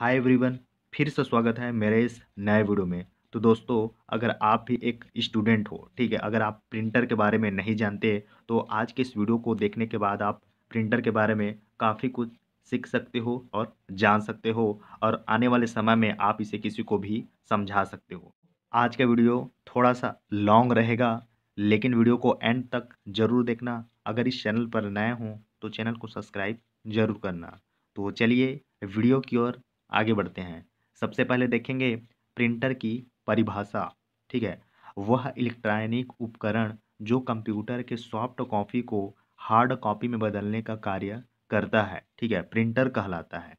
hi everyone फिर से स्वागत है मेरे इस नए वीडियो में तो दोस्तों अगर आप भी एक स्टूडेंट हो ठीक है अगर आप प्रिंटर के बारे में नहीं जानते तो आज के इस वीडियो को देखने के बाद आप प्रिंटर के बारे में काफ़ी कुछ सीख सकते हो और जान सकते हो और आने वाले समय में आप इसे किसी को भी समझा सकते हो आज का वीडियो थोड़ा सा लॉन्ग रहेगा लेकिन वीडियो को एंड तक ज़रूर देखना अगर इस चैनल पर नए हों तो चैनल को सब्सक्राइब ज़रूर करना तो चलिए वीडियो की ओर आगे बढ़ते हैं सबसे पहले देखेंगे प्रिंटर की परिभाषा ठीक है वह इलेक्ट्रॉनिक उपकरण जो कंप्यूटर के सॉफ्ट कॉपी को हार्ड कॉपी में बदलने का कार्य करता है ठीक है प्रिंटर कहलाता है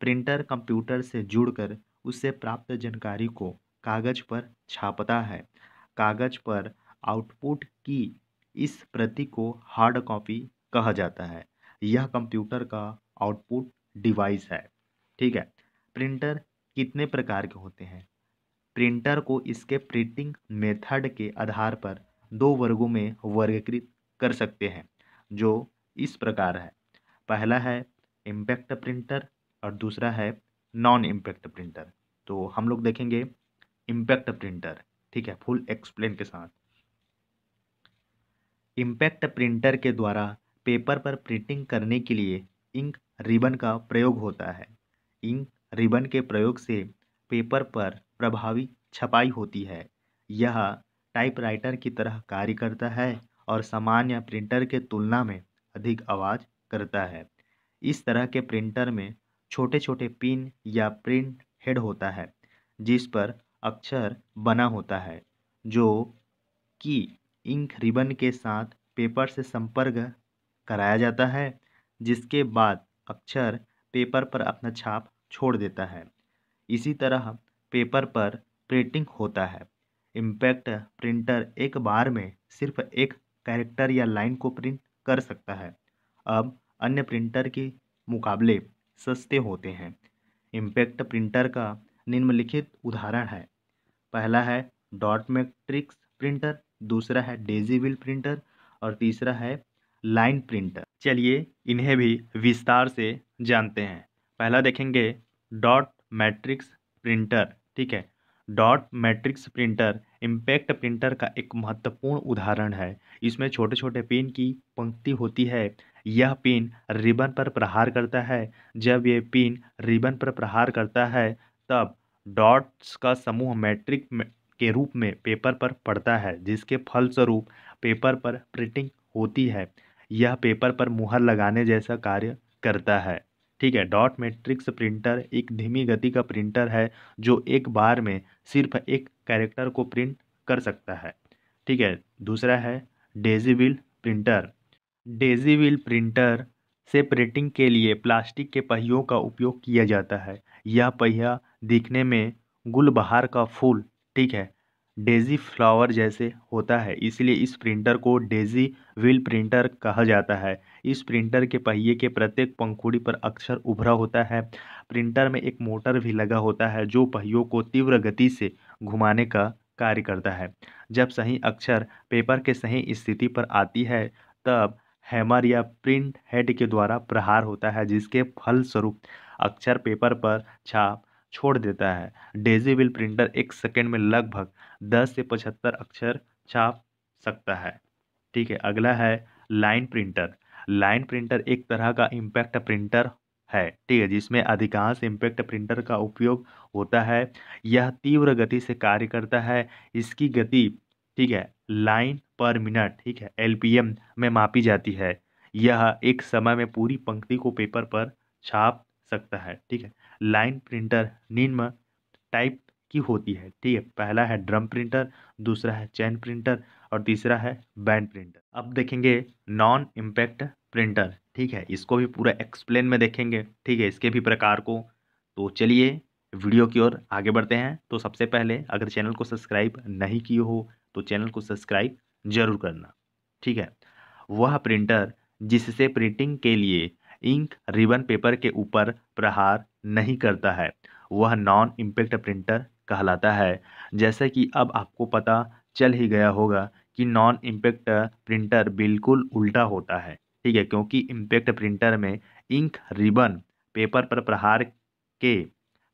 प्रिंटर कंप्यूटर से जुड़कर उससे प्राप्त जानकारी को कागज पर छापता है कागज पर आउटपुट की इस प्रति को हार्ड कॉपी कहा जाता है यह कंप्यूटर का आउटपुट डिवाइस है ठीक है प्रिंटर कितने प्रकार के होते हैं प्रिंटर को इसके प्रिंटिंग मेथड के आधार पर दो वर्गों में वर्गीकृत कर सकते हैं जो इस प्रकार है पहला है इम्पैक्ट प्रिंटर और दूसरा है नॉन इम्पैक्ट प्रिंटर तो हम लोग देखेंगे इम्पैक्ट प्रिंटर ठीक है फुल एक्सप्लेन के साथ इम्पैक्ट प्रिंटर के द्वारा पेपर पर प्रिंटिंग करने के लिए इंक रिबन का प्रयोग होता है इंक रिबन के प्रयोग से पेपर पर प्रभावी छपाई होती है यह टाइपराइटर की तरह कार्य करता है और सामान्य प्रिंटर के तुलना में अधिक आवाज़ करता है इस तरह के प्रिंटर में छोटे छोटे पिन या प्रिंट हेड होता है जिस पर अक्षर बना होता है जो कि इंक रिबन के साथ पेपर से संपर्क कराया जाता है जिसके बाद अक्षर पेपर पर अपना छाप छोड़ देता है इसी तरह पेपर पर प्रिंटिंग होता है इम्पैक्ट प्रिंटर एक बार में सिर्फ एक कैरेक्टर या लाइन को प्रिंट कर सकता है अब अन्य प्रिंटर के मुकाबले सस्ते होते हैं इम्पैक्ट प्रिंटर का निम्नलिखित उदाहरण है पहला है डॉट मैट्रिक्स प्रिंटर दूसरा है डेजीविल प्रिंटर और तीसरा है लाइन प्रिंटर चलिए इन्हें भी विस्तार से जानते हैं पहला देखेंगे डॉट मैट्रिक्स प्रिंटर ठीक है dot matrix printer impact printer का एक महत्वपूर्ण उदाहरण है इसमें छोटे छोटे पिन की पंक्ति होती है यह पिन रिबन पर प्रहार करता है जब यह पिन रिबन पर प्रहार करता है तब डॉट्स का समूह मैट्रिक के रूप में पेपर पर पड़ता है जिसके फलस्वरूप पेपर पर प्रिंटिंग होती है यह पेपर पर मुहर लगाने जैसा कार्य करता है ठीक है डॉट मैट्रिक्स प्रिंटर एक धीमी गति का प्रिंटर है जो एक बार में सिर्फ एक कैरेक्टर को प्रिंट कर सकता है ठीक है दूसरा है डेजीविल प्रिंटर डेजीविल प्रिंटर से प्रिंटिंग के लिए प्लास्टिक के पहियों का उपयोग किया जाता है यह पहिया दिखने में गुलबहार का फूल ठीक है डेजी फ्लावर जैसे होता है इसलिए इस प्रिंटर को डेजी व्हील प्रिंटर कहा जाता है इस प्रिंटर के पहिए के प्रत्येक पंखुड़ी पर अक्षर उभरा होता है प्रिंटर में एक मोटर भी लगा होता है जो पहियों को तीव्र गति से घुमाने का कार्य करता है जब सही अक्षर पेपर के सही स्थिति पर आती है तब हैमर या प्रिंट हेड के द्वारा प्रहार होता है जिसके फलस्वरूप अक्षर पेपर पर छाप छोड़ देता है डेजीविल प्रिंटर एक सेकेंड में लगभग दस से पचहत्तर अक्षर छाप सकता है ठीक है अगला है लाइन प्रिंटर लाइन प्रिंटर एक तरह का इम्पैक्ट प्रिंटर है ठीक है जिसमें अधिकांश इम्पैक्ट प्रिंटर का उपयोग होता है यह तीव्र गति से कार्य करता है इसकी गति ठीक है लाइन पर मिनट ठीक है एलपीएम में मापी जाती है यह एक समय में पूरी पंक्ति को पेपर पर छाप सकता है ठीक है लाइन प्रिंटर निम्न टाइप की होती है ठीक है पहला है ड्रम प्रिंटर दूसरा है चैन प्रिंटर और तीसरा है बैंड प्रिंटर अब देखेंगे नॉन इम्पैक्ट प्रिंटर ठीक है इसको भी पूरा एक्सप्लेन में देखेंगे ठीक है इसके भी प्रकार को तो चलिए वीडियो की ओर आगे बढ़ते हैं तो सबसे पहले अगर चैनल को सब्सक्राइब नहीं किए हो तो चैनल को सब्सक्राइब जरूर करना ठीक है वह प्रिंटर जिससे प्रिंटिंग के लिए इंक रिबन पेपर के ऊपर प्रहार नहीं करता है वह नॉन इम्पैक्ट प्रिंटर कहलाता है जैसा कि अब आपको पता चल ही गया होगा कि नॉन इम्पैक्ट प्रिंटर बिल्कुल उल्टा होता है ठीक है क्योंकि इम्पैक्ट प्रिंटर में इंक रिबन पेपर पर प्रहार के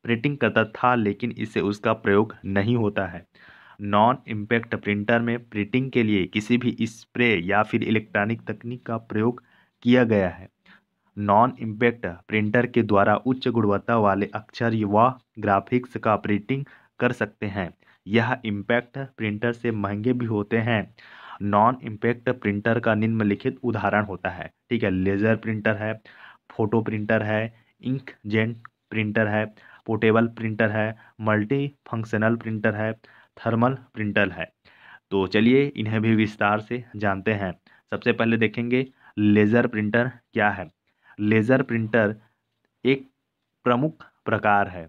प्रिंटिंग करता था लेकिन इससे उसका प्रयोग नहीं होता है नॉन इम्पैक्ट प्रिंटर में प्रिंटिंग के लिए किसी भी स्प्रे या फिर इलेक्ट्रॉनिक तकनीक का प्रयोग किया गया है नॉन इम्पैक्ट प्रिंटर के द्वारा उच्च गुणवत्ता वाले अक्षर व ग्राफिक्स का प्रिंटिंग कर सकते हैं यह इम्पैक्ट प्रिंटर से महंगे भी होते हैं नॉन इम्पैक्ट प्रिंटर का निम्नलिखित उदाहरण होता है ठीक है लेज़र प्रिंटर है फोटो प्रिंटर है इंक जेंट प्रिंटर है पोर्टेबल प्रिंटर है मल्टी फंक्शनल प्रिंटर है थर्मल प्रिंटर है तो चलिए इन्हें भी विस्तार से जानते हैं सबसे पहले देखेंगे लेज़र प्रिंटर क्या है लेज़र प्रिंटर एक प्रमुख प्रकार है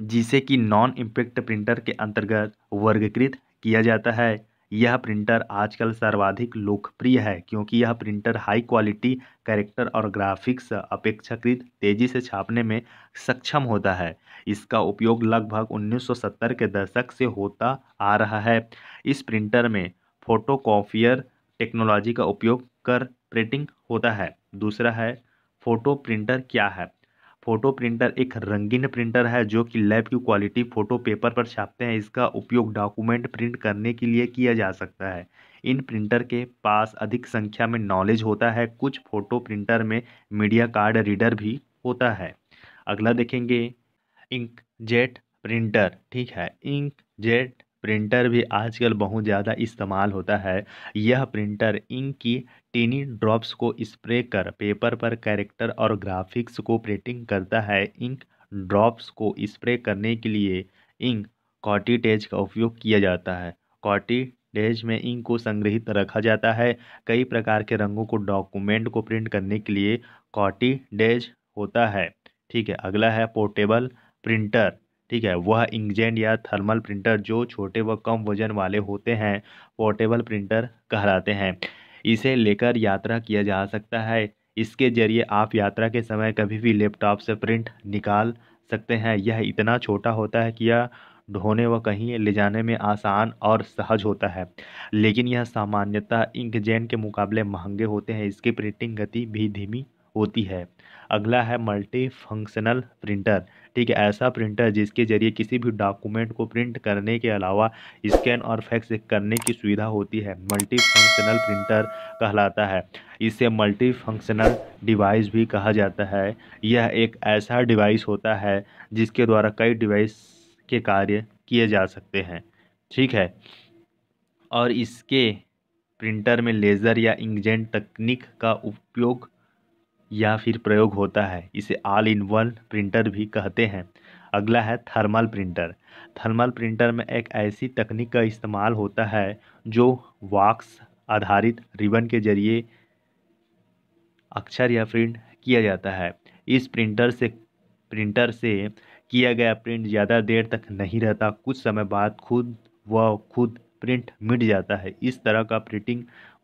जिसे कि नॉन इम्पैक्ट प्रिंटर के अंतर्गत वर्गीकृत किया जाता है यह प्रिंटर आजकल सर्वाधिक लोकप्रिय है क्योंकि यह प्रिंटर हाई क्वालिटी कैरेक्टर और ग्राफिक्स अपेक्षाकृत तेज़ी से छापने में सक्षम होता है इसका उपयोग लगभग 1970 के दशक से होता आ रहा है इस प्रिंटर में फोटोकॉपियर टेक्नोलॉजी का उपयोग कर प्रिंटिंग होता है दूसरा है फ़ोटो प्रिंटर क्या है फोटो प्रिंटर एक रंगीन प्रिंटर है जो कि लैब की क्वालिटी फोटो पेपर पर छापते हैं इसका उपयोग डॉक्यूमेंट प्रिंट करने के लिए किया जा सकता है इन प्रिंटर के पास अधिक संख्या में नॉलेज होता है कुछ फोटो प्रिंटर में मीडिया कार्ड रीडर भी होता है अगला देखेंगे इंक जेट प्रिंटर ठीक है इंक जेट प्रिंटर भी आजकल बहुत ज़्यादा इस्तेमाल होता है यह प्रिंटर इंक की टीनी ड्रॉप्स को स्प्रे कर पेपर पर कैरेक्टर और ग्राफिक्स को प्रिंटिंग करता है इंक ड्रॉप्स को स्प्रे करने के लिए इंक कॉटीटेज का उपयोग किया जाता है कॉटी डेज में इंक को संग्रहित रखा जाता है कई प्रकार के रंगों को डॉक्यूमेंट को प्रिंट करने के लिए कॉटी डेज होता है ठीक है अगला है पोर्टेबल प्रिंटर ठीक है वह इंकजेंट या थर्मल प्रिंटर जो छोटे व कम वजन वाले होते हैं पोर्टेबल प्रिंटर कहलाते हैं इसे लेकर यात्रा किया जा सकता है इसके जरिए आप यात्रा के समय कभी भी लैपटॉप से प्रिंट निकाल सकते हैं यह इतना छोटा होता है कि यह ढोने व कहीं ले जाने में आसान और सहज होता है लेकिन यह सामान्यतः इंकजेंट के मुकाबले महंगे होते हैं इसकी प्रिंटिंग गति भी धीमी होती है अगला है मल्टी फंक्शनल प्रिंटर ठीक है ऐसा प्रिंटर जिसके ज़रिए किसी भी डॉक्यूमेंट को प्रिंट करने के अलावा स्कैन और फैक्स करने की सुविधा होती है मल्टी फंक्शनल प्रिंटर कहलाता है इसे मल्टी फंक्शनल डिवाइस भी कहा जाता है यह एक ऐसा डिवाइस होता है जिसके द्वारा कई डिवाइस के कार्य किए जा सकते हैं ठीक है और इसके प्रिंटर में लेज़र या इंकजेट तकनीक का उपयोग या फिर प्रयोग होता है इसे ऑल इन वन प्रिंटर भी कहते हैं अगला है थर्मल प्रिंटर थर्मल प्रिंटर में एक ऐसी तकनीक का इस्तेमाल होता है जो वाक्स आधारित रिबन के जरिए अक्षर या प्रिंट किया जाता है इस प्रिंटर से प्रिंटर से किया गया प्रिंट ज़्यादा देर तक नहीं रहता कुछ समय बाद खुद व खुद प्रिंट मिट जाता है इस तरह का प्रिंटिंग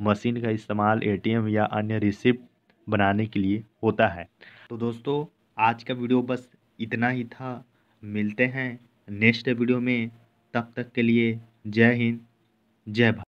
मशीन का इस्तेमाल एटीएम या अन्य रिसिप्ट बनाने के लिए होता है तो दोस्तों आज का वीडियो बस इतना ही था मिलते हैं नेक्स्ट वीडियो में तब तक के लिए जय हिंद जय भारत